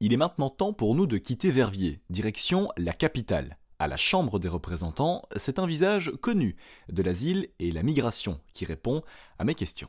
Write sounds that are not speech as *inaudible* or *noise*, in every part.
Il est maintenant temps pour nous de quitter Verviers, direction la capitale. À la Chambre des représentants, c'est un visage connu de l'asile et la migration qui répond à mes questions.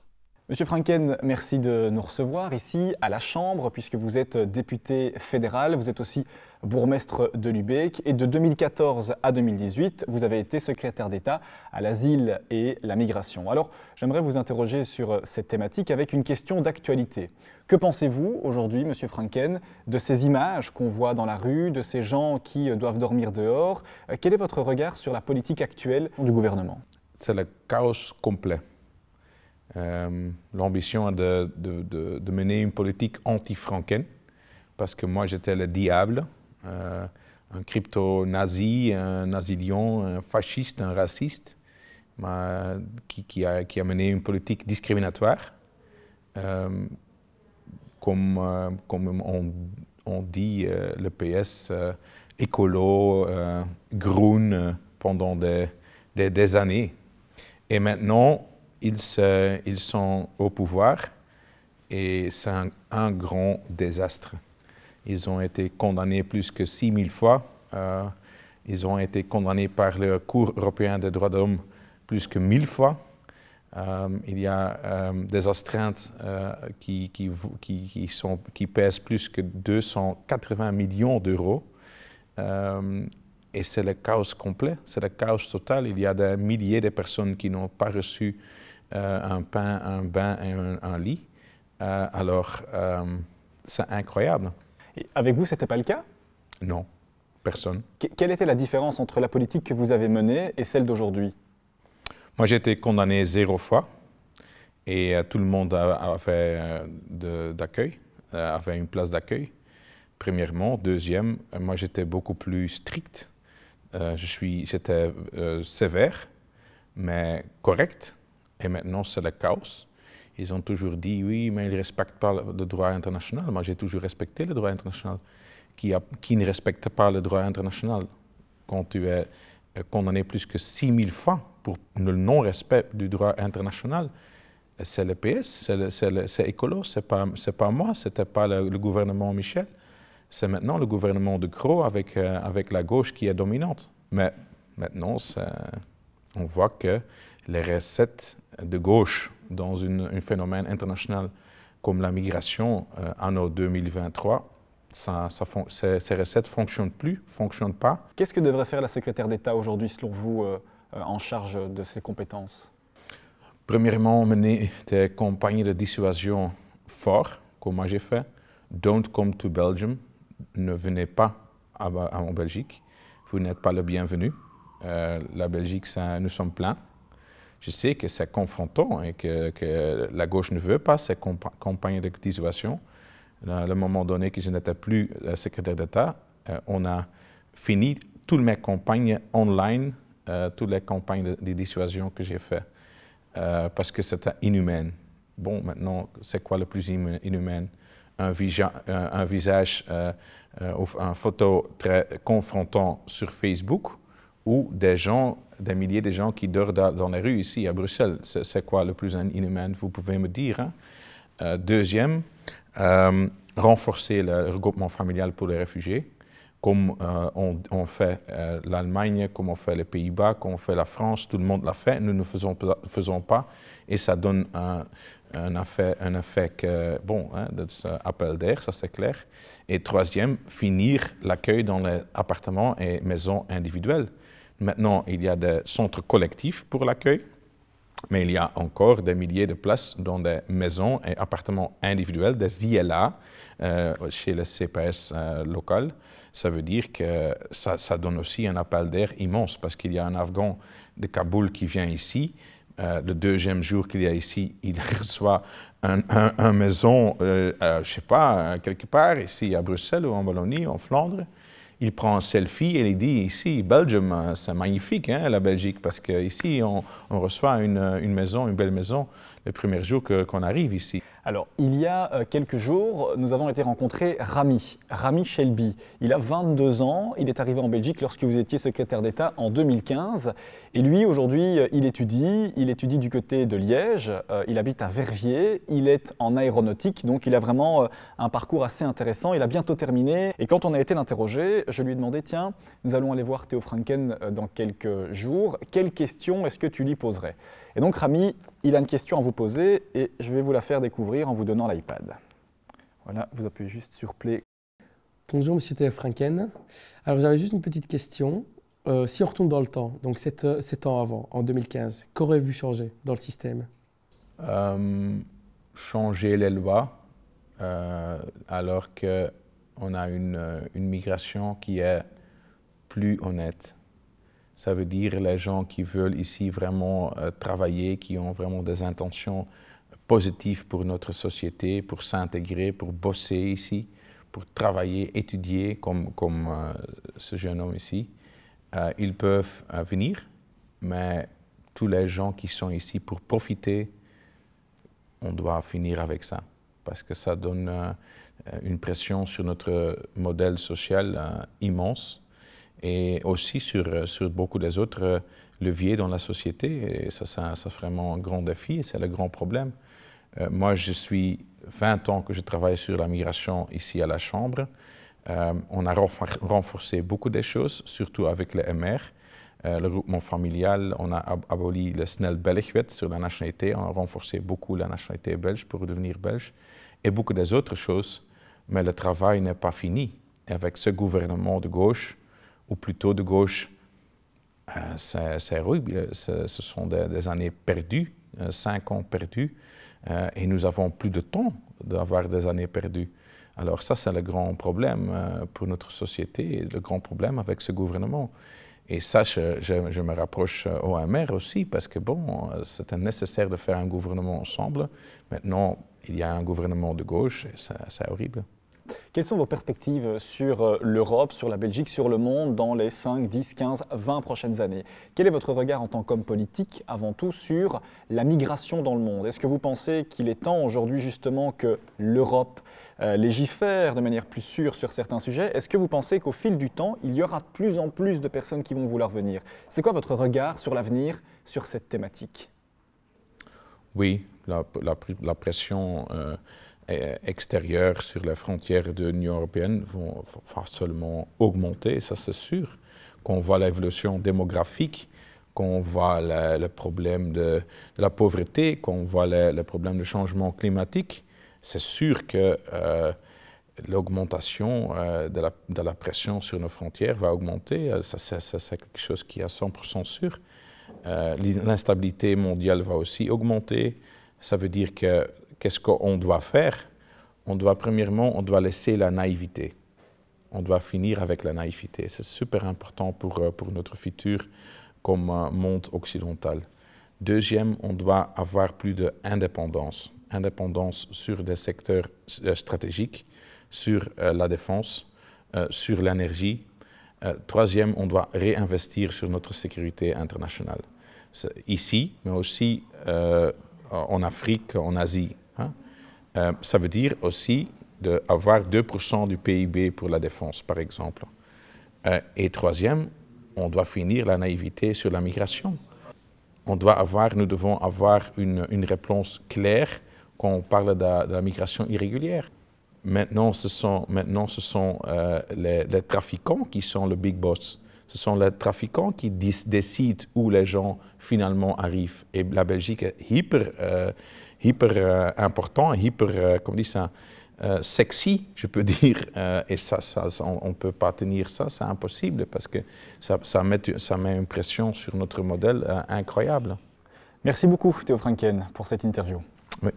Monsieur Franken, merci de nous recevoir ici à la Chambre, puisque vous êtes député fédéral, vous êtes aussi bourgmestre de Lubeck, et de 2014 à 2018, vous avez été secrétaire d'État à l'asile et la migration. Alors, j'aimerais vous interroger sur cette thématique avec une question d'actualité. Que pensez-vous aujourd'hui, Monsieur Franken, de ces images qu'on voit dans la rue, de ces gens qui doivent dormir dehors Quel est votre regard sur la politique actuelle du gouvernement C'est le chaos complet. Euh, l'ambition de, de, mener une politique anti-franquaine, parce que moi j'étais le diable, euh, un crypto-nazi, un nazi un fasciste, un raciste, qui, a, qui, a, mené une politique discriminatoire. Euh, comme, comme on, dit, le PS écolo, groune pendant des, des années. Et maintenant, ils, sont au pouvoir et c'est un, grand désastre. Ils ont été condamnés plus que 6000 fois. Euh, ils ont été condamnés par le Cour européen des droits de l'homme plus que 1000 fois. Euh, il y a euh, des astreintes qui, qui, qui, pèsent plus que 280 millions d'euros. et c'est le chaos complet, c'est le chaos total. Il y a des milliers de personnes qui n'ont pas reçu euh, un pain, un bain et un, lit. Euh, alors, euh, c'est incroyable. avec vous, ce n'était pas le cas Non, personne. quelle était la différence entre la politique que vous avez menée et celle d'aujourd'hui Moi, j'ai été condamné zéro fois et tout le monde avait d'accueil, avait une place d'accueil, premièrement. Deuxième, moi, j'étais beaucoup plus strict. je suis, j'étais sévère, mais correct. Et maintenant, c'est le chaos. Ils ont toujours dit oui, mais ils ne respectent pas le droit international. Moi, j'ai toujours respecté le droit international. Qui, a, qui, ne respecte pas le droit international quand tu es euh, condamné plus que 6000 fois pour le non-respect du droit international c'est le PS, c'est Écolo, c'est pas, pas moi, c'était pas le, gouvernement Michel. C'est maintenant le gouvernement de Croix avec, euh, avec la gauche qui est dominante. Mais maintenant, on voit que les recettes de gauche dans un phénomène international comme la migration euh, en 2023, ça, ces, recettes ne fonctionnent plus, fonctionnent pas. Qu'est-ce que devrait faire la secrétaire d'État aujourd'hui, selon vous, euh, euh, en charge de ses compétences Premièrement, mener des campagnes de dissuasion fortes, comme moi j'ai fait. Don't come to Belgium, ne venez pas en Belgique, vous n'êtes pas le bienvenu. la Belgique, ça, nous sommes pleins. Je sais que c'est confrontant et que, la gauche ne veut pas ces campagnes de dissuasion. À le moment donné que je n'étais plus euh, secrétaire d'État, euh, on a fini toutes mes campagnes online, euh, toutes les campagnes de, dissuasion que j'ai faites, parce que c'était inhumain. Bon, maintenant, c'est quoi le plus inhumain un, visage, un, visage ou une photo très confrontant sur Facebook ou des gens, des milliers de gens qui dorment dans les rues ici à Bruxelles. C'est quoi le plus inhumain, vous pouvez me dire. Hein? Euh, deuxième, euh, renforcer le regroupement familial pour les réfugiés, comme euh, on, fait l'Allemagne, comme on fait les Pays-Bas, comme on fait la France, tout le monde l'a fait, nous ne faisons, faisons pas, et ça donne un, effet, un effet que, bon, hein, appel d'air, ça c'est clair. Et troisième, finir l'accueil dans les appartements et maisons individuelles. Maintenant, il y a des centres collectifs pour l'accueil, mais il y a encore des milliers de places dans des maisons et appartements individuels, des ILA, euh, chez les CPS euh, local. Ça veut dire que ça, donne aussi un appel d'air immense, parce qu'il y a un Afghan de Kaboul qui vient ici, euh, le deuxième jour qu'il est ici, il *laughs* reçoit une un, maison, je ne sais pas, quelque part, ici à Bruxelles ou en Wallonie, en Flandre il prend un selfie et il dit ici, Belgium, euh, c'est magnifique, hein, la Belgique, parce qu'ici, on, on reçoit une, maison, une belle maison, le premier jour qu'on arrive ici. Alors, il y a euh, quelques jours, nous avons été rencontrer Rami, Rami Shelby. Il a 22 ans, il est arrivé en Belgique lorsque vous étiez secrétaire d'État en 2015. Et lui, aujourd'hui, euh, il étudie, il étudie du côté de Liège, euh, il habite à Verviers, il est en aéronautique, donc il a vraiment un parcours assez intéressant, il a bientôt terminé. Et quand on a été l'interroger, je lui ai demandé, tiens, nous allons aller voir Théo Franken dans quelques jours, quelles questions est-ce que tu lui poserais et donc Rami, il a une question à vous poser et je vais vous la faire découvrir en vous donnant l'iPad. Voilà, vous appuyez juste sur Play. Bonjour Monsieur T.F. Franken. Alors j'avais juste une petite question. Euh, si on retourne dans le temps, donc 7, euh, ans avant, en 2015, quaurait vu changer dans le système euh, Changer les lois, alors qu'on a une migration qui est plus honnête. Ça veut dire les gens qui veulent ici vraiment euh, travailler, qui ont vraiment des intentions positives pour notre société, pour s'intégrer, pour bosser ici, pour travailler, étudier, comme, comme euh, ce jeune homme ici. Euh, ils peuvent venir, mais tous les gens qui sont ici pour profiter, on doit finir avec ça, parce que ça donne une pression sur notre modèle social immense et aussi euh, sur, beaucoup des autres euh, leviers dans la société. Et ça, c'est vraiment un grand défi, c'est le grand problème. Euh, moi, je suis 20 ans que je travaille sur la migration ici à la Chambre. on a renforcé beaucoup des choses, surtout avec le MR, le groupement familial. On a aboli le snell Belgwet sur la nationalité. On a renforcé beaucoup la nationalité belge pour devenir belge et beaucoup des autres choses. Mais le travail n'est pas fini. Avec ce gouvernement de gauche, ou plutôt de gauche, euh, c'est horrible, euh, Ce sont des, années perdues, euh, cinq ans perdus, et nous avons plus de temps d'avoir des années perdues. Alors ça, c'est le grand problème pour notre société, le grand problème avec ce gouvernement. Et ça, je, me rapproche au MR aussi, parce que bon, c'était nécessaire de faire un gouvernement ensemble. Maintenant, il y a un gouvernement de gauche, c'est horrible. Quelles sont vos perspectives sur euh, l'Europe, sur la Belgique, sur le monde dans les 5, 10, 15, 20 prochaines années Quel est votre regard en tant qu'homme politique avant tout sur la migration dans le monde Est-ce que vous pensez qu'il est temps aujourd'hui justement que l'Europe euh, légifère de manière plus sûre sur certains sujets Est-ce que vous pensez qu'au fil du temps, il y aura de plus en plus de personnes qui vont vouloir venir C'est quoi votre regard sur l'avenir, sur cette thématique Oui, la, pression... Euh, euh, extérieures sur les frontières de l'Union européenne vont seulement augmenter, ça c'est sûr. Qu'on voit l'évolution démographique, qu'on voit le, problème de, la pauvreté, qu'on voit le, problème du changement climatique, c'est sûr que euh, l'augmentation euh, de, la, pression sur nos frontières va augmenter. Ça, c'est quelque chose qui est à 100% sûr. L'instabilité mondiale va aussi augmenter. Ça veut dire que qu'est-ce qu'on doit faire On doit, premièrement, on doit laisser la naïveté. On doit finir avec la naïveté. C'est super important pour, euh, pour notre futur comme euh, monde occidental. Deuxième, on doit avoir plus d'indépendance. Indépendance sur des secteurs euh, stratégiques, sur la défense, sur l'énergie. troisième, on doit réinvestir sur notre sécurité internationale. Ici, mais aussi en Afrique, en Asie, Hein. Euh, ça veut dire aussi d'avoir 2% du PIB pour la défense, par exemple. Euh, et troisième, on doit finir la naïveté sur la migration. On doit avoir, nous devons avoir une, réponse claire quand on parle de la, migration irrégulière. Maintenant, ce sont, maintenant, ce sont euh, les, trafiquants qui sont le big boss ce sont les trafiquants qui décident où les gens finalement arrivent. Et la Belgique est hyper, euh, hyper euh, important, hyper, euh, comme ça, euh, sexy, je peux *laughs* dire. et ça, ça on ne peut pas tenir ça, c'est impossible parce que ça, met, une pression sur notre modèle incroyable. Merci beaucoup, Théo Franken, pour cette interview. Oui,